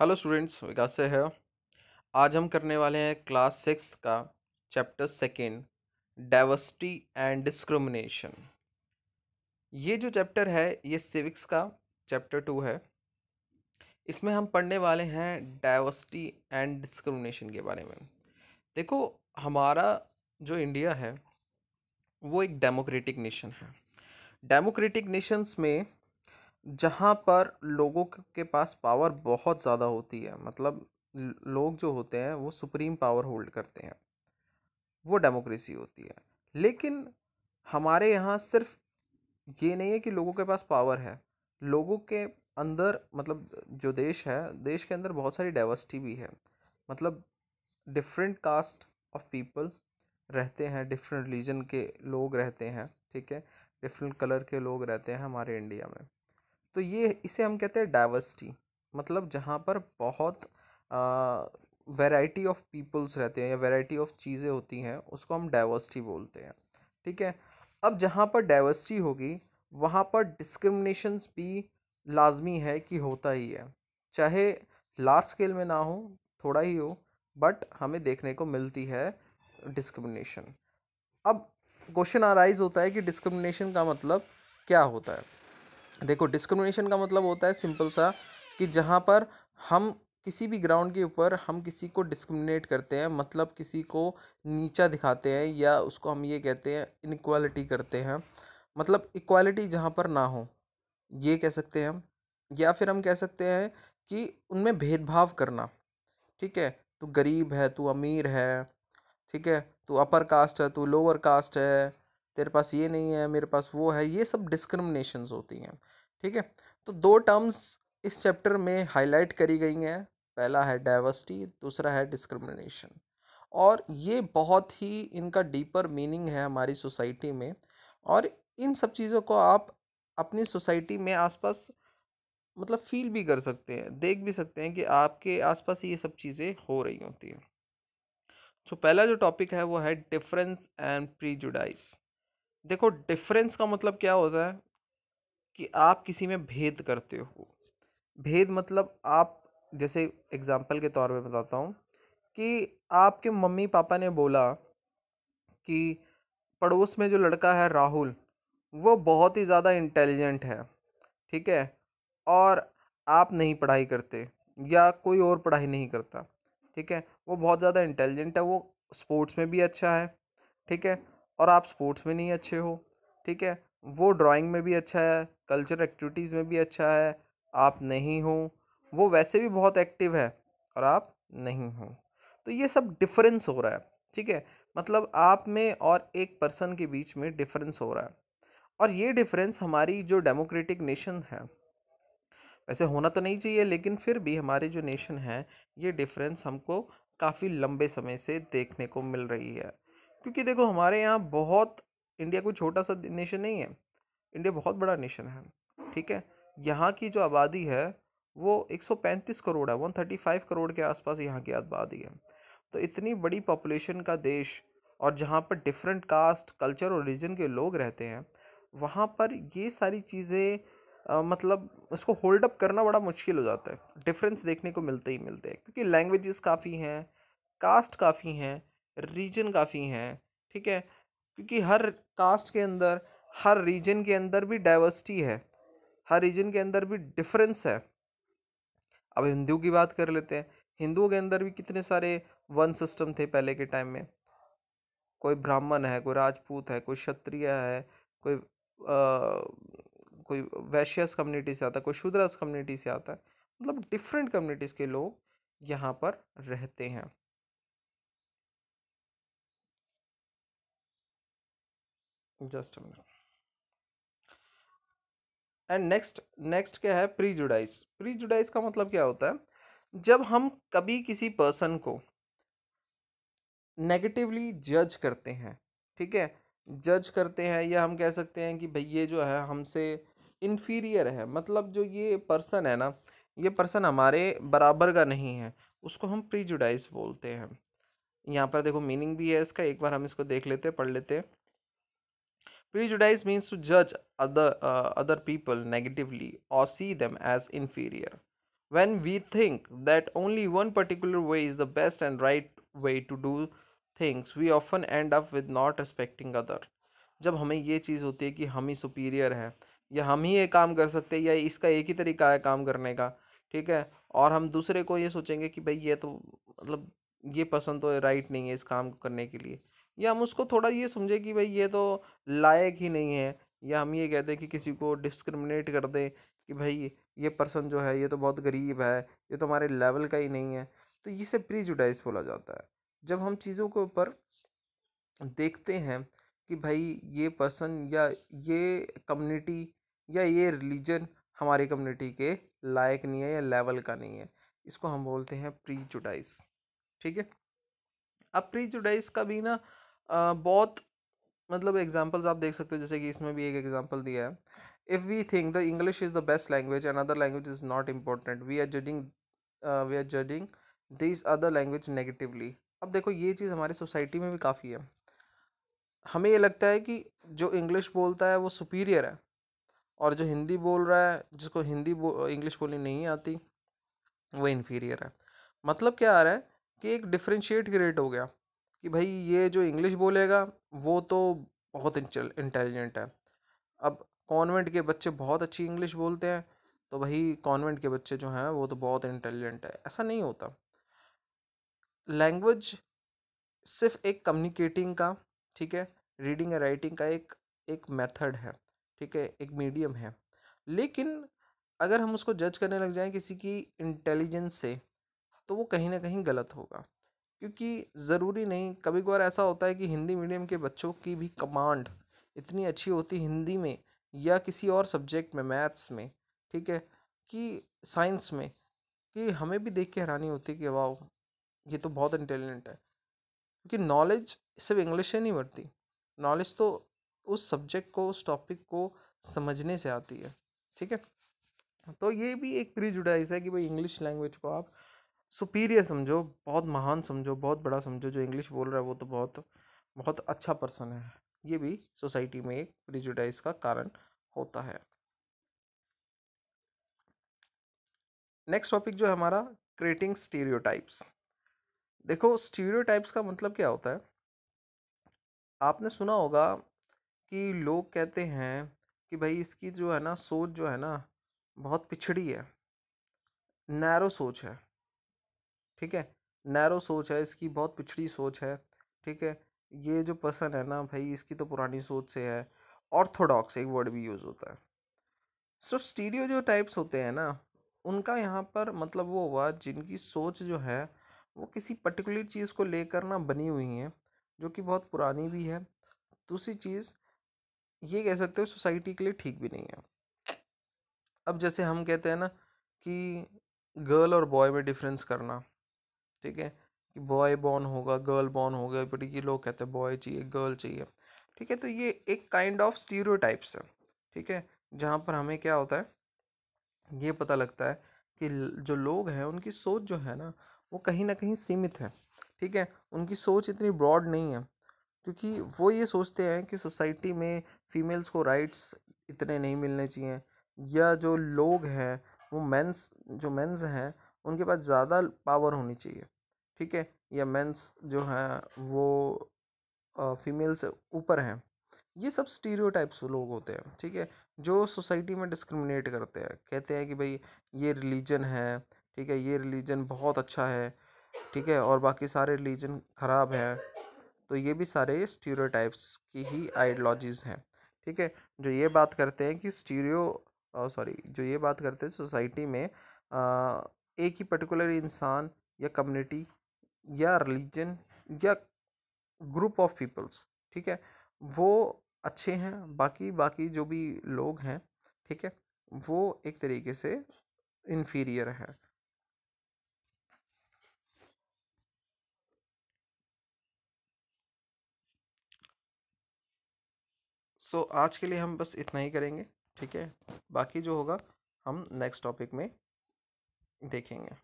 Hello students विकास से है आज हम करने वाले हैं क्लास सिक्स का chapter second diversity and discrimination ये जो चैप्टर है ये सिविक्स का चैप्टर टू है इसमें हम पढ़ने वाले हैं डाइवर्सिटी एंड डिस्क्रिमिनेशन के बारे में देखो हमारा जो इंडिया है वो एक डेमोक्रेटिक नेशन है डेमोक्रेटिक नेशंस में जहाँ पर लोगों के पास पावर बहुत ज़्यादा होती है मतलब लोग जो होते हैं वो सुप्रीम पावर होल्ड करते हैं वो डेमोक्रेसी होती है लेकिन हमारे यहाँ सिर्फ ये नहीं है कि लोगों के पास पावर है लोगों के अंदर मतलब जो देश है देश के अंदर बहुत सारी डाइवर्सिटी भी है मतलब डिफरेंट कास्ट ऑफ पीपल रहते हैं डिफरेंट रिलीजन के लोग रहते हैं ठीक है डिफरेंट कलर के लोग रहते हैं हमारे इंडिया में तो ये इसे हम कहते हैं डाइवर्सिटी मतलब जहाँ पर बहुत वैरायटी ऑफ पीपल्स रहते हैं या वैरायटी ऑफ चीज़ें होती हैं उसको हम डाइवर्सिटी बोलते हैं ठीक है अब जहाँ पर डाइवर्सिटी होगी वहाँ पर डिस्क्रिमिनेशन भी लाजमी है कि होता ही है चाहे लार्ज स्केल में ना हो थोड़ा ही हो बट हमें देखने को मिलती है डिस्क्रिमिनेशन अब क्वेश्चन आराइज होता है कि डिस्क्रिमिनेशन का मतलब क्या होता है देखो डिस्क्रिमिनेशन का मतलब होता है सिंपल सा कि जहाँ पर हम किसी भी ग्राउंड के ऊपर हम किसी को डिस्क्रिमिनेट करते हैं मतलब किसी को नीचा दिखाते हैं या उसको हम ये कहते हैं इनक्वालिटी करते हैं मतलब इक्वालिटी जहाँ पर ना हो ये कह सकते हैं हम या फिर हम कह सकते हैं कि उनमें भेदभाव करना ठीक है तू गरीब है तू अमीर है ठीक है तू अपर कास्ट है तू लोअर कास्ट है तेरे पास ये नहीं है मेरे पास वो है ये सब डिस्क्रमिनेशंस होती हैं ठीक है तो दो टर्म्स इस चैप्टर में हाईलाइट करी गई हैं पहला है डाइवर्सिटी दूसरा है डिस्क्रिमिनेशन और ये बहुत ही इनका डीपर मीनिंग है हमारी सोसाइटी में और इन सब चीज़ों को आप अपनी सोसाइटी में आसपास मतलब फील भी कर सकते हैं देख भी सकते हैं कि आपके आसपास ये सब चीज़ें हो रही होती हैं तो पहला जो टॉपिक है वो है डिफरेंस एंड प्रीजुडाइज़ देखो डिफरेंस का मतलब क्या होता है कि आप किसी में भेद करते हो भेद मतलब आप जैसे एग्ज़ाम्पल के तौर पे बताता हूँ कि आपके मम्मी पापा ने बोला कि पड़ोस में जो लड़का है राहुल वो बहुत ही ज़्यादा इंटेलिजेंट है ठीक है और आप नहीं पढ़ाई करते या कोई और पढ़ाई नहीं करता ठीक है वो बहुत ज़्यादा इंटेलिजेंट है वो स्पोर्ट्स में भी अच्छा है ठीक है और आप स्पोर्ट्स में नहीं अच्छे हो ठीक है वो ड्राइंग में भी अच्छा है कल्चर एक्टिविटीज़ में भी अच्छा है आप नहीं हो वो वैसे भी बहुत एक्टिव है और आप नहीं हो तो ये सब डिफरेंस हो रहा है ठीक है मतलब आप में और एक पर्सन के बीच में डिफरेंस हो रहा है और ये डिफरेंस हमारी जो डेमोक्रेटिक नेशन है वैसे होना तो नहीं चाहिए लेकिन फिर भी हमारे जो नेशन है ये डिफरेंस हमको काफ़ी लंबे समय से देखने को मिल रही है क्योंकि देखो हमारे यहाँ बहुत इंडिया कोई छोटा सा नेशन नहीं है इंडिया बहुत बड़ा नेशन है ठीक है यहाँ की जो आबादी है वो 135 करोड़ है 135 करोड़ के आसपास यहाँ की आबादी है तो इतनी बड़ी पॉपुलेशन का देश और जहाँ पर डिफरेंट कास्ट कल्चर और रिलीजन के लोग रहते हैं वहाँ पर ये सारी चीज़ें मतलब उसको होल्ड अप करना बड़ा मुश्किल हो जाता है डिफरेंस देखने को मिलते ही मिलते हैं क्योंकि लैंग्वेजेस काफ़ी हैं कास्ट काफ़ी हैं रीजन काफ़ी हैं ठीक है क्योंकि हर कास्ट के अंदर हर रीजन के अंदर भी डाइवर्सिटी है हर रीजन के अंदर भी डिफरेंस है अब हिंदू की बात कर लेते हैं हिंदुओं के अंदर भी कितने सारे वन सिस्टम थे पहले के टाइम में कोई ब्राह्मण है कोई राजपूत है कोई क्षत्रिय है कोई आ, कोई वैश्यस कम्युनिटी से आता है कोई शूद्रास कम्युनिटी से आता है मतलब डिफरेंट कम्युनिटीज़ के लोग यहाँ पर रहते हैं जस्ट एंड नेक्स्ट नेक्स्ट क्या है प्री जुडाइस प्री जुडाइस का मतलब क्या होता है जब हम कभी किसी पर्सन को नेगेटिवली जज करते हैं ठीक है जज करते हैं या हम कह सकते हैं कि भाई ये जो है हमसे इन्फीरियर है मतलब जो ये पर्सन है ना ये पर्सन हमारे बराबर का नहीं है उसको हम प्री जुडाइस बोलते हैं यहाँ पर देखो मीनिंग भी है इसका एक बार हम इसको देख लेते पढ़ लेते हैं Prejudice means to judge other, uh, other people negatively or see them as inferior. When we think that only one particular way is the best and right way to do things we often end up with not respecting other जब हमें ये चीज़ होती है कि हम ही superior हैं या हम ही ये काम कर सकते हैं या इसका एक ही तरीका है काम करने का ठीक है और हम दूसरे को ये सोचेंगे कि भाई ये तो मतलब ये पसंद तो राइट नहीं है इस काम को करने के लिए या हम उसको थोड़ा ये समझे कि भाई ये तो लायक ही नहीं है या हम ये कहते कि किसी को डिस्क्रिमिनेट कर दें कि भाई ये पर्सन जो है ये तो बहुत गरीब है ये तो हमारे लेवल का ही नहीं है तो इसे प्री जुडाइज बोला जाता है जब हम चीज़ों के ऊपर देखते हैं कि भाई ये पर्सन या ये कम्युनिटी या ये रिलीजन हमारी कम्युनिटी के लायक नहीं है या लेवल का नहीं है इसको हम बोलते हैं प्री जुडाइज ठीक है अब प्री जुडाइज का भी ना बहुत मतलब एग्जाम्पल्स आप देख सकते हो जैसे कि इसमें भी एक एग्जाम्पल दिया है if we think the English is the best language and other language is not important we are judging we are judging this other language negatively अब देखो ये चीज़ हमारी सोसाइटी में भी काफ़ी है हमें ये लगता है कि जो इंग्लिश बोलता है वो सुपीरियर है और जो हिंदी बोल रहा है जिसको हिंदी बो, इंग्लिश बोलनी नहीं आती वो इन्फीरियर है मतलब क्या आ रहा है कि एक डिफ्रेंशिएट क्रिएट हो गया कि भाई ये जो इंग्लिश बोलेगा वो तो बहुत इंटेलिजेंट है अब कॉन्वेंट के बच्चे बहुत अच्छी इंग्लिश बोलते हैं तो भाई कॉन्वेंट के बच्चे जो हैं वो तो बहुत इंटेलिजेंट है ऐसा नहीं होता लैंग्वेज सिर्फ एक कम्युनिकेटिंग का ठीक है रीडिंग या राइटिंग का एक एक मेथड है ठीक है एक मीडियम है लेकिन अगर हम उसको जज करने लग जाएं किसी की इंटेलिजेंस से तो वो कहीं ना कहीं गलत होगा क्योंकि ज़रूरी नहीं कभी कभार ऐसा होता है कि हिंदी मीडियम के बच्चों की भी कमांड इतनी अच्छी होती हिंदी में या किसी और सब्जेक्ट में मैथ्स में ठीक है कि साइंस में कि हमें भी देख के हैरानी होती है कि वाह ये तो बहुत इंटेलिजेंट है क्योंकि नॉलेज सिर्फ इंग्लिश से नहीं बढ़ती नॉलेज तो उस सब्जेक्ट को उस टॉपिक को समझने से आती है ठीक है तो ये भी एक प्रीजुडाइज है कि भाई इंग्लिश लैंग्वेज को आप सुपीरियर समझो बहुत महान समझो बहुत बड़ा समझो जो इंग्लिश बोल रहा है वो तो बहुत बहुत अच्छा पर्सन है ये भी सोसाइटी में एक प्रिजुडाइज का कारण होता है नेक्स्ट टॉपिक जो है हमारा क्रिएटिंग स्टीरियोटाइप्स देखो स्टीरियोटाइप्स का मतलब क्या होता है आपने सुना होगा कि लोग कहते हैं कि भाई इसकी जो है ना सोच जो है ना बहुत पिछड़ी है नैरो सोच है ठीक है नैरो सोच है इसकी बहुत पिछड़ी सोच है ठीक है ये जो पर्सन है ना भाई इसकी तो पुरानी सोच से है ऑर्थोडॉक्स एक वर्ड भी यूज़ होता है सो so, स्टीरियो जो टाइप्स होते हैं ना उनका यहाँ पर मतलब वो हुआ जिनकी सोच जो है वो किसी पर्टिकुलर चीज़ को लेकर ना बनी हुई है जो कि बहुत पुरानी भी है दूसरी चीज़ ये कह सकते हो सोसाइटी के लिए ठीक भी नहीं है अब जैसे हम कहते हैं ना कि गर्ल और बॉय में डिफरेंस करना ठीक है कि बॉय बॉर्न होगा गर्ल बॉर्न होगा बट ये लोग कहते हैं बॉय चाहिए गर्ल चाहिए ठीक है तो ये एक काइंड ऑफ स्टीरो टाइप्स है ठीक है जहाँ पर हमें क्या होता है ये पता लगता है कि जो लोग हैं उनकी सोच जो है ना वो कहीं ना कहीं सीमित है ठीक है उनकी सोच इतनी ब्रॉड नहीं है क्योंकि वो ये सोचते हैं कि सोसाइटी में फ़ीमेल्स को राइट्स इतने नहीं मिलने चाहिए या जो लोग हैं वो मेंस जो मेंस हैं उनके पास ज़्यादा पावर होनी चाहिए ठीक है या मेंस जो हैं वो फीमेल से ऊपर हैं ये सब स्टीरियोटाइप्स लोग होते हैं ठीक है जो सोसाइटी में डिस्क्रिमिनेट करते हैं कहते हैं कि भाई ये रिलीजन है ठीक है ये रिलीजन बहुत अच्छा है ठीक है और बाकी सारे रिलीजन ख़राब हैं तो ये भी सारे स्टीरियोटाइप्स की ही आइडियोलॉजीज़ हैं ठीक है जो ये बात करते हैं कि स्टीरियो सॉरी जो ये बात करते हैं सोसाइटी में एक ही पर्टिकुलर इंसान या कम्युनिटी या रिलीजन या ग्रुप ऑफ पीपल्स ठीक है वो अच्छे हैं बाकी बाकी जो भी लोग हैं ठीक है वो एक तरीके से इन्फीरियर है सो so, आज के लिए हम बस इतना ही करेंगे ठीक है बाकी जो होगा हम नेक्स्ट टॉपिक में देखेंगे